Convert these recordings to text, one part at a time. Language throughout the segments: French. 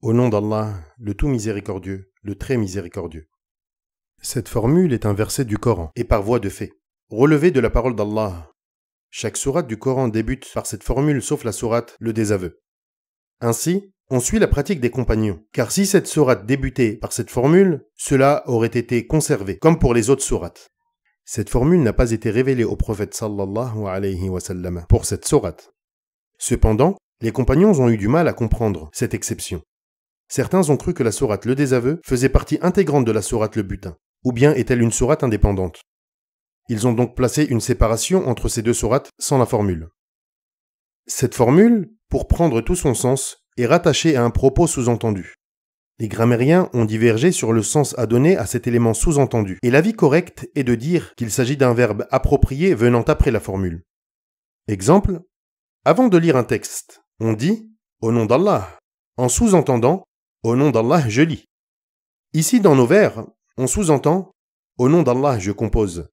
Au nom d'Allah, le tout miséricordieux, le très miséricordieux. Cette formule est un verset du Coran, et par voie de fait, relevé de la parole d'Allah. Chaque sourate du Coran débute par cette formule sauf la sourate, le désaveu. Ainsi, on suit la pratique des compagnons, car si cette sourate débutait par cette formule, cela aurait été conservé, comme pour les autres sourates. Cette formule n'a pas été révélée au prophète sallallahu alayhi wa sallam pour cette sourate. Cependant, les compagnons ont eu du mal à comprendre cette exception. Certains ont cru que la sourate le désaveu faisait partie intégrante de la sourate le butin, ou bien est-elle une sourate indépendante. Ils ont donc placé une séparation entre ces deux sourates sans la formule. Cette formule, pour prendre tout son sens, est rattachée à un propos sous-entendu. Les grammairiens ont divergé sur le sens à donner à cet élément sous-entendu, et l'avis correct est de dire qu'il s'agit d'un verbe approprié venant après la formule. Exemple Avant de lire un texte, on dit Au nom d'Allah, en sous-entendant au nom d'Allah, je lis. Ici, dans nos vers, on sous-entend Au nom d'Allah, je compose.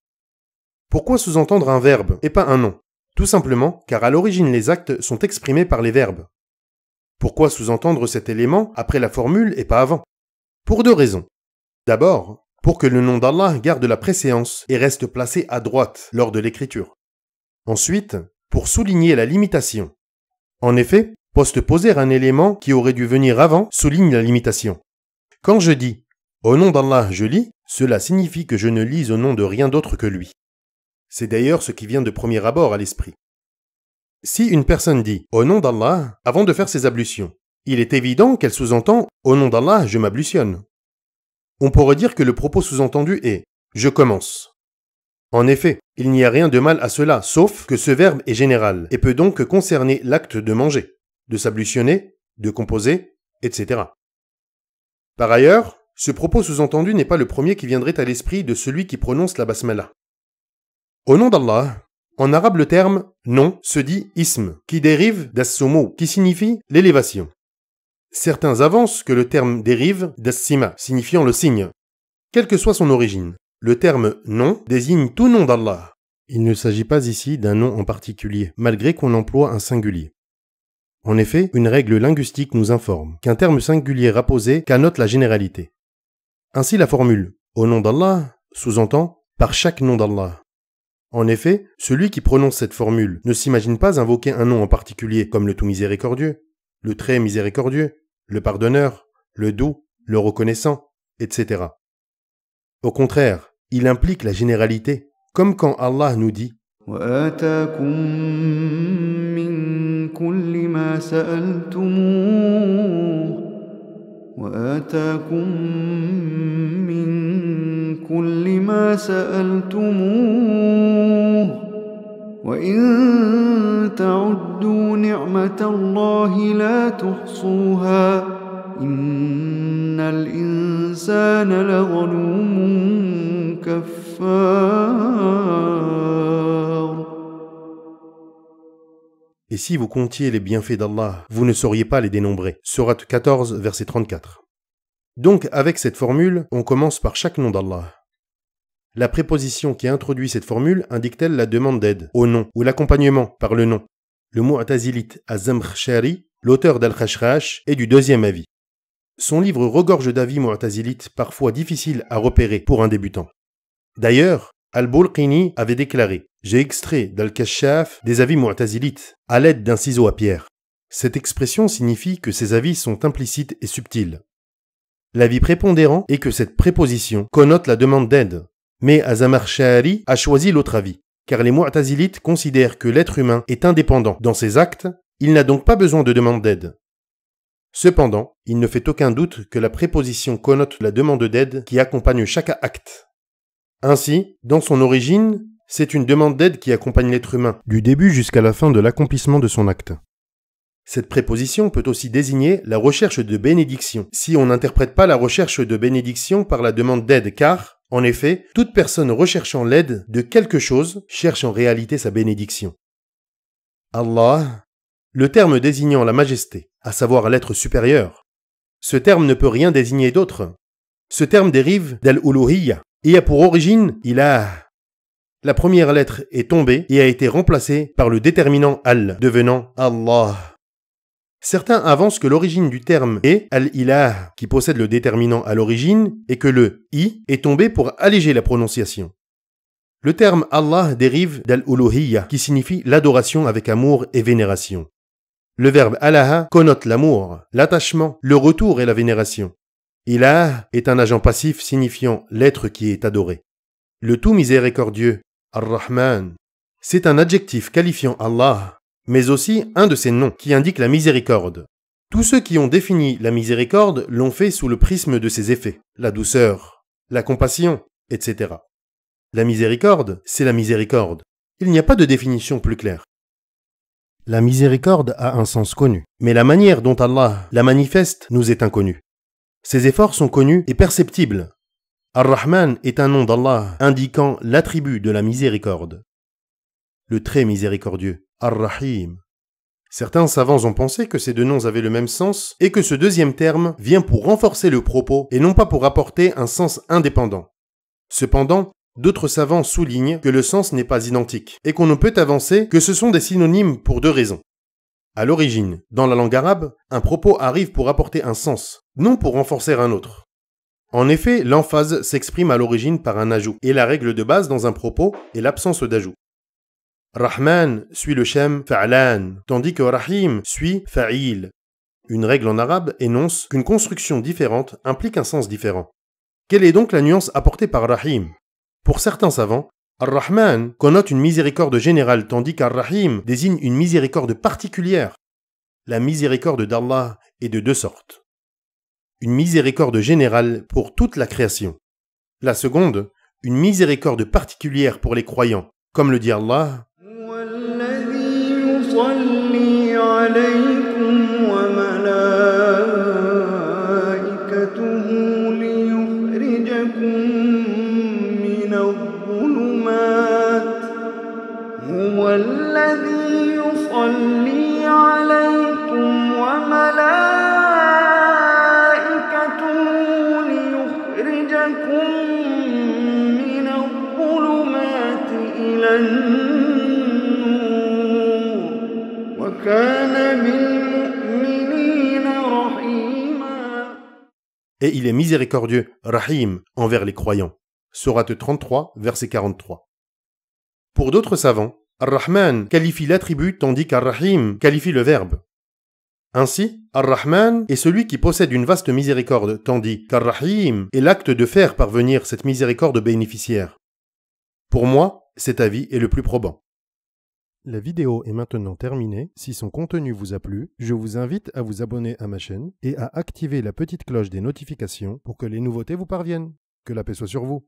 Pourquoi sous-entendre un verbe et pas un nom Tout simplement car à l'origine les actes sont exprimés par les verbes. Pourquoi sous-entendre cet élément après la formule et pas avant Pour deux raisons. D'abord, pour que le nom d'Allah garde la préséance et reste placé à droite lors de l'écriture. Ensuite, pour souligner la limitation. En effet, post-poser un élément qui aurait dû venir avant souligne la limitation. Quand je dis Au nom d'Allah, je lis, cela signifie que je ne lis au nom de rien d'autre que lui. C'est d'ailleurs ce qui vient de premier abord à l'esprit. Si une personne dit Au nom d'Allah avant de faire ses ablutions, il est évident qu'elle sous-entend Au nom d'Allah, je m'ablutionne. On pourrait dire que le propos sous-entendu est Je commence. En effet, il n'y a rien de mal à cela, sauf que ce verbe est général et peut donc concerner l'acte de manger de s'ablutionner, de composer, etc. Par ailleurs, ce propos sous-entendu n'est pas le premier qui viendrait à l'esprit de celui qui prononce la basmala. Au nom d'Allah, en arabe le terme nom se dit ism, qui dérive d'assomo, qui signifie l'élévation. Certains avancent que le terme dérive d'assima, signifiant le signe. Quelle que soit son origine, le terme nom désigne tout nom d'Allah. Il ne s'agit pas ici d'un nom en particulier, malgré qu'on emploie un singulier. En effet, une règle linguistique nous informe qu'un terme singulier rapposé canote la généralité. Ainsi la formule au nom d'Allah sous-entend par chaque nom d'Allah. En effet, celui qui prononce cette formule ne s'imagine pas invoquer un nom en particulier comme le tout miséricordieux, le très miséricordieux, le pardonneur, le doux, le reconnaissant, etc. Au contraire, il implique la généralité, comme quand Allah nous dit كل ما سألتموه وآتاكم من كل ما سألتموه وإن تعدوا نعمة الله لا تحصوها إن الإنسان لظلوم كفار Et si vous comptiez les bienfaits d'Allah, vous ne sauriez pas les dénombrer. Surat 14, verset 34. Donc, avec cette formule, on commence par chaque nom d'Allah. La préposition qui introduit cette formule indique-t-elle la demande d'aide au nom ou l'accompagnement par le nom Le Mu'tazilite Azamkhshari, l'auteur d'Al-Khashrash, est du deuxième avis. Son livre regorge d'avis mu'tazilites parfois difficiles à repérer pour un débutant. D'ailleurs, Al-Bulqini avait déclaré J'ai extrait d'Al-Kashaf des avis mu'tazilites à l'aide d'un ciseau à pierre. Cette expression signifie que ces avis sont implicites et subtils. L'avis prépondérant est que cette préposition connote la demande d'aide. Mais Azamar Shahari a choisi l'autre avis, car les Mu'tazilites considèrent que l'être humain est indépendant dans ses actes, il n'a donc pas besoin de demande d'aide. Cependant, il ne fait aucun doute que la préposition connote la demande d'aide qui accompagne chaque acte. Ainsi, dans son origine, c'est une demande d'aide qui accompagne l'être humain, du début jusqu'à la fin de l'accomplissement de son acte. Cette préposition peut aussi désigner la recherche de bénédiction, si on n'interprète pas la recherche de bénédiction par la demande d'aide, car, en effet, toute personne recherchant l'aide de quelque chose cherche en réalité sa bénédiction. Allah, le terme désignant la majesté, à savoir l'être supérieur. Ce terme ne peut rien désigner d'autre. Ce terme dérive d'Al-Uluhiyya, il a pour origine il a. La première lettre est tombée et a été remplacée par le déterminant al, devenant Allah. Certains avancent que l'origine du terme est al-ilah, qui possède le déterminant à l'origine, et que le i est tombé pour alléger la prononciation. Le terme Allah dérive d'al-uluhiyya, qui signifie l'adoration avec amour et vénération. Le verbe alaha connote l'amour, l'attachement, le retour et la vénération. Ilah est un agent passif signifiant l'être qui est adoré. Le tout miséricordieux, Ar-Rahman, c'est un adjectif qualifiant Allah, mais aussi un de ses noms qui indique la miséricorde. Tous ceux qui ont défini la miséricorde l'ont fait sous le prisme de ses effets, la douceur, la compassion, etc. La miséricorde, c'est la miséricorde. Il n'y a pas de définition plus claire. La miséricorde a un sens connu, mais la manière dont Allah la manifeste nous est inconnue. Ces efforts sont connus et perceptibles. Ar-Rahman est un nom d'Allah indiquant l'attribut de la miséricorde. Le très miséricordieux, Ar-Rahim. Certains savants ont pensé que ces deux noms avaient le même sens et que ce deuxième terme vient pour renforcer le propos et non pas pour apporter un sens indépendant. Cependant, d'autres savants soulignent que le sens n'est pas identique et qu'on ne peut avancer que ce sont des synonymes pour deux raisons. À l'origine, dans la langue arabe, un propos arrive pour apporter un sens, non pour renforcer un autre. En effet, l'emphase s'exprime à l'origine par un ajout, et la règle de base dans un propos est l'absence d'ajout. Rahman suit le shem fa'lan, tandis que Rahim suit fa'il. Une règle en arabe énonce qu'une construction différente implique un sens différent. Quelle est donc la nuance apportée par Rahim Pour certains savants, Ar-Rahman connote une miséricorde générale tandis qu'Ar-Rahim désigne une miséricorde particulière. La miséricorde d'Allah est de deux sortes. Une miséricorde générale pour toute la création. La seconde, une miséricorde particulière pour les croyants, comme le dit Allah. عليكم وملائكته ليخرجكم من الظلمات إلى النور وكان بالمؤمنين رحيما Et il est miséricordieux, rahim, envers les croyants. Sourate 33, verset 43. Pour d'autres savants, Ar-Rahman qualifie l'attribut tandis qu'Ar-Rahim qualifie le verbe. Ainsi, Ar-Rahman est celui qui possède une vaste miséricorde, tandis qu'Ar-Rahim est l'acte de faire parvenir cette miséricorde bénéficiaire. Pour moi, cet avis est le plus probant. La vidéo est maintenant terminée. Si son contenu vous a plu, je vous invite à vous abonner à ma chaîne et à activer la petite cloche des notifications pour que les nouveautés vous parviennent. Que la paix soit sur vous.